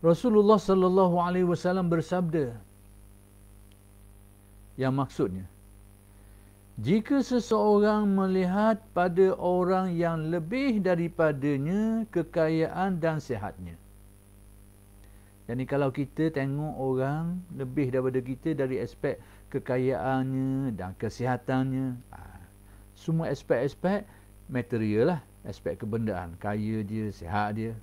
Rasulullah sallallahu alaihi wasallam bersabda yang maksudnya jika seseorang melihat pada orang yang lebih daripadanya kekayaan dan sihatnya jadi kalau kita tengok orang lebih daripada kita dari aspek kekayaannya dan kesihatannya ha, semua aspek-aspek material lah aspek kebendaan kaya dia sehat dia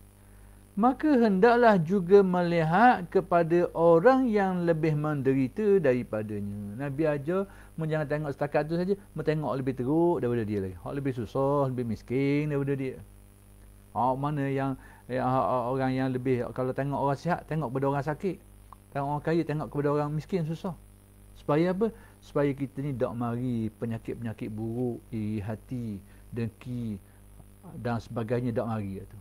maka hendaklah juga melihat kepada orang yang lebih menderita daripadanya. Nabi aja, jangan tengok setakat tu saja, tengok lebih teruk daripada dia lagi. Hak lebih susah, lebih miskin daripada dia. Hak mana yang, yang eh, orang yang lebih, kalau tengok orang sihat, tengok kepada orang sakit. Tengok orang kaya, tengok kepada orang miskin, susah. Supaya apa? Supaya kita ni tak mari penyakit-penyakit buruk, iri hati, dengki dan sebagainya tak mari. Itu.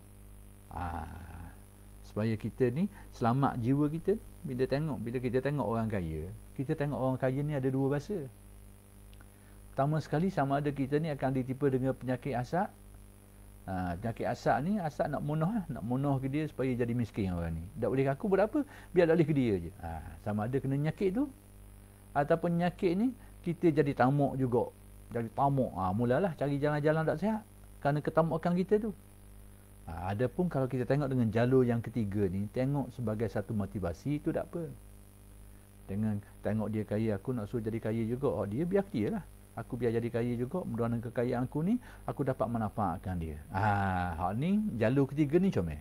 Lah ah supaya kita ni selamat jiwa kita bila tengok bila kita tengok orang kaya kita tengok orang kaya ni ada dua bahasa pertama sekali sama ada kita ni akan ditipu dengan penyakit asak ha, penyakit asak ni asak nak munuh lah. nak munoh ke dia supaya jadi miskin orang ni tak boleh aku buat apa biar alih ke dia je ha, sama ada kena penyakit tu ataupun penyakit ni kita jadi tamak juga jadi tamak ha, mulalah cari jalan-jalan tak sihat kerana ketamukan kita tu Ha, Adapun kalau kita tengok dengan jalur yang ketiga ni, tengok sebagai satu motivasi itu tak apa. Dengan tengok dia kaya, aku nak suruh jadi kaya juga. Oh, dia biar dia lah. Aku biar jadi kaya juga. Mudah dengan kekayaan aku ni, aku dapat manfaatkan dia. Ah, ha, hak ni, jalur ketiga ni comel.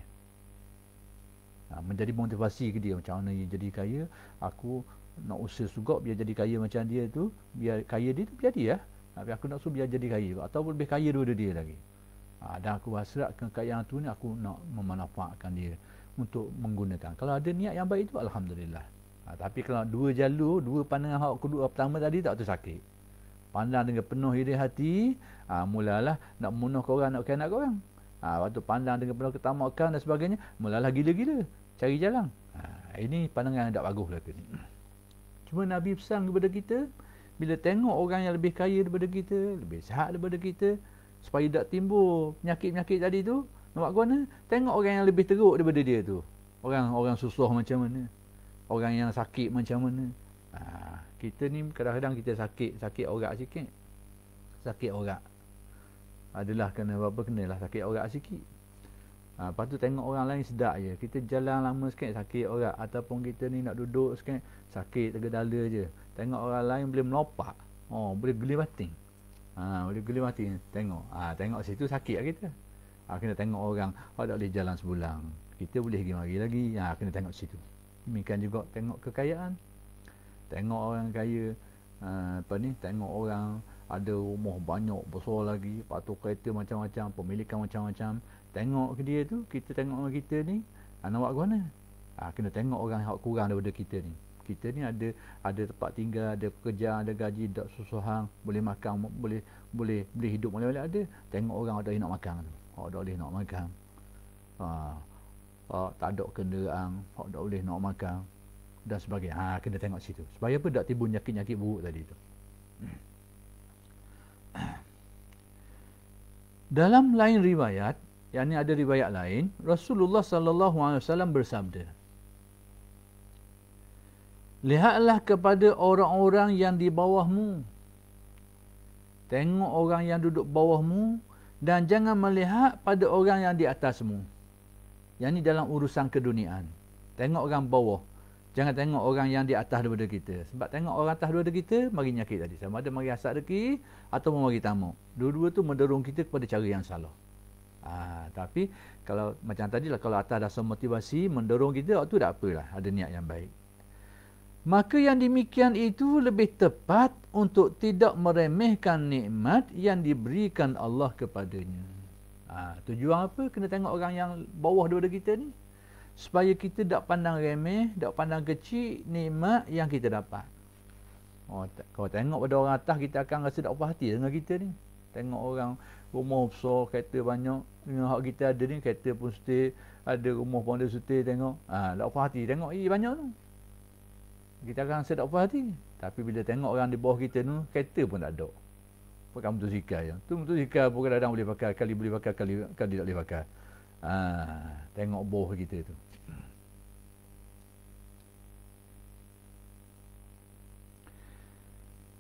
Ha, menjadi motivasi ke dia macam mana dia jadi kaya aku nak usaha juga biar jadi kaya macam dia tu biar kaya dia tu biar dia ya. Ha, aku nak suruh biar jadi kaya atau ataupun lebih kaya dua-dua dia lagi Ha, dan aku hasrat lah kekayaan tu ni aku nak memanfaatkan dia untuk menggunakan. Kalau ada niat yang baik itu alhamdulillah. Ha, tapi kalau dua jalur, dua pandangan hak kedua hak pertama tadi tak tu sakit. Pandang dengan penuh iri hati, ha, mulalah nak munuh kau orang, nak kena kau orang. Ha, waktu pandang dengan penuh ketamakan dan sebagainya, mulalah gila-gila cari jalan. Ha, ini pandangan yang tak bagus lah ni. Cuma Nabi pesan kepada kita, bila tengok orang yang lebih kaya daripada kita, lebih sehat daripada kita, supaya tak timbul penyakit-penyakit tadi tu nampak guna tengok orang yang lebih teruk daripada dia tu orang orang susah macam mana orang yang sakit macam mana ha, kita ni kadang-kadang kita sakit sakit orang sikit sakit orang adalah kena apa kena lah sakit orang sikit ha, lepas tu tengok orang lain sedap je kita jalan lama sikit sakit orang ataupun kita ni nak duduk sikit sakit tergedala je tengok orang lain boleh melompat oh boleh geli bating Ha, boleh geli mati tengok. Ha, tengok situ sakit lah kita. Ha, kena tengok orang oh, tak boleh jalan sebulan. Kita boleh pergi mari lagi. Ha, kena tengok situ. Demikian juga tengok kekayaan. Tengok orang kaya. Ha, apa ni? Tengok orang ada rumah banyak besar lagi. Patut kereta macam-macam. Pemilikan macam-macam. Tengok ke dia tu. Kita tengok orang kita ni. Ha, nak buat guna. Ha, kena tengok orang yang kurang daripada kita ni kita ni ada ada tempat tinggal, ada pekerjaan, ada gaji, ada susu hang, boleh makan, boleh boleh boleh hidup boleh boleh ada. Tengok orang ada nak makan. Hak tak boleh nak makan. Ha. ha tak ada kenderaan, hak tak boleh nak makan dan sebagainya. Ha kena tengok situ. Sebab apa tak timbul nyakit-nyakit buruk tadi tu. Dalam lain riwayat, yang ini ada riwayat lain, Rasulullah sallallahu alaihi wasallam bersabda, Lihatlah kepada orang-orang yang di bawahmu. Tengok orang yang duduk bawahmu dan jangan melihat pada orang yang di atasmu. Yang ini dalam urusan keduniaan. Tengok orang bawah. Jangan tengok orang yang di atas daripada kita. Sebab tengok orang atas daripada kita, mari nyakit tadi. Sama ada mari asak reki atau mari tamuk. Dua-dua tu mendorong kita kepada cara yang salah. Ha, tapi kalau macam tadi lah, kalau atas dasar motivasi mendorong kita, waktu tak apalah. Ada niat yang baik maka yang demikian itu lebih tepat untuk tidak meremehkan nikmat yang diberikan Allah kepadanya. Ha, tujuan apa? Kena tengok orang yang bawah dua kita ni. Supaya kita tak pandang remeh, tak pandang kecil nikmat yang kita dapat. Oh, kalau tengok pada orang atas, kita akan rasa tak puas hati dengan kita ni. Tengok orang rumah besar, kereta banyak. Dengan hak kita ada ni, kereta pun setir. Ada rumah pun ada setir, tengok. Ha, tak puas hati, tengok. Eh, banyak tu kita akan rasa tak puas hati. Tapi bila tengok orang di bawah kita tu, kereta pun tak ada. Pakai motosikal je. Tu motosikal ya? pun kadang-kadang boleh pakai. Kali boleh pakai, kali, kali tak boleh pakai. Ha, tengok bawah kita tu.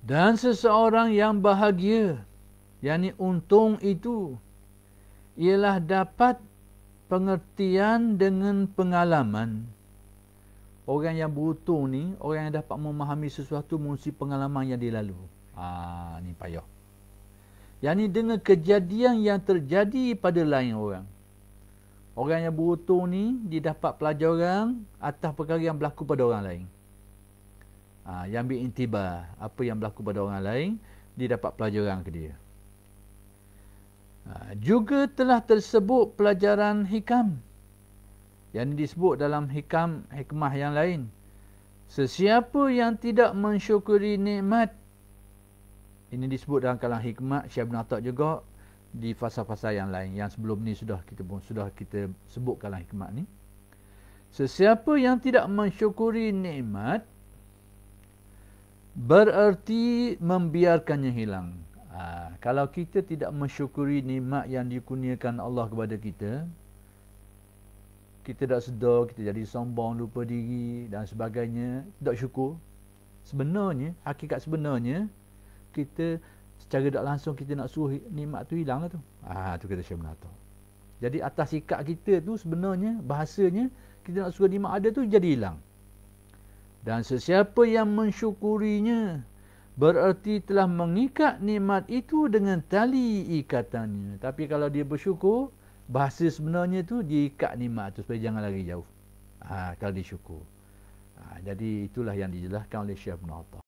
Dan seseorang yang bahagia, yakni untung itu, ialah dapat pengertian dengan pengalaman orang yang beruntung ni orang yang dapat memahami sesuatu mengenai pengalaman yang dilalu ah ha, ni payah yang ni dengan kejadian yang terjadi pada lain orang orang yang beruntung ni dia dapat pelajaran atas perkara yang berlaku pada orang lain ha, yang ambil intibar apa yang berlaku pada orang lain dia dapat pelajaran ke dia ha, juga telah tersebut pelajaran hikam yang disebut dalam hikam hikmah yang lain sesiapa yang tidak mensyukuri nikmat ini disebut dalam kalang hikmah Syekh Ibn Atta juga di fasa-fasa yang lain yang sebelum ni sudah kita sudah kita sebut kalang hikmah ni sesiapa yang tidak mensyukuri nikmat bererti membiarkannya hilang ha, kalau kita tidak mensyukuri nikmat yang dikurniakan Allah kepada kita kita tak sedar kita jadi sombong lupa diri dan sebagainya tak syukur sebenarnya hakikat sebenarnya kita secara tak langsung kita nak suruh nikmat tu hilang lah tu ah tu kata Syekh Munato jadi atas sikap kita tu sebenarnya bahasanya kita nak suruh nikmat ada tu jadi hilang dan sesiapa yang mensyukurinya Bererti telah mengikat nikmat itu dengan tali ikatannya. Tapi kalau dia bersyukur, bahasa sebenarnya tu di Kak nikmat tu supaya jangan lari jauh. Ha, kalau disyukur. Ha, jadi itulah yang dijelaskan oleh Syekh bin Atta.